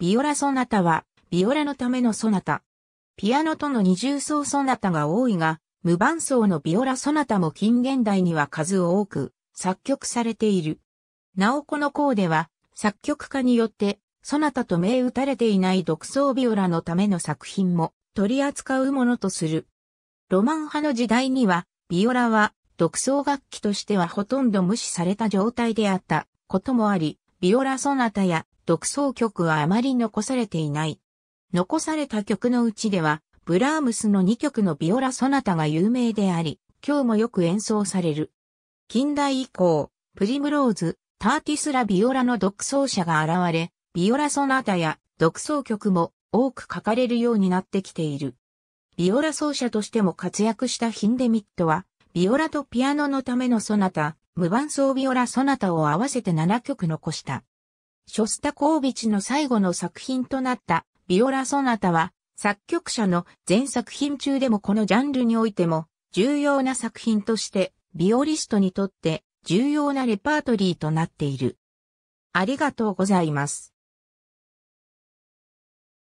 ビオラソナタは、ビオラのためのソナタ。ピアノとの二重奏ソナタが多いが、無伴奏のビオラソナタも近現代には数多く作曲されている。なおこの項では、作曲家によって、ソナタと銘打たれていない独奏ビオラのための作品も取り扱うものとする。ロマン派の時代には、ビオラは独奏楽器としてはほとんど無視された状態であったこともあり、ビオラソナタや独奏曲はあまり残されていない。残された曲のうちでは、ブラームスの2曲のビオラ・ソナタが有名であり、今日もよく演奏される。近代以降、プリムローズ、ターティスラ・ビオラの独奏者が現れ、ビオラ・ソナタや独奏曲も多く書かれるようになってきている。ビオラ奏者としても活躍したヒンデミットは、ビオラとピアノのためのソナタ、無伴奏ビオラソナタを合わせて7曲残した。ショスタコービチの最後の作品となったビオラ・ソナタは、作曲者の全作品中でもこのジャンルにおいても重要な作品として、ビオリストにとって重要なレパートリーとなっている。ありがとうございます。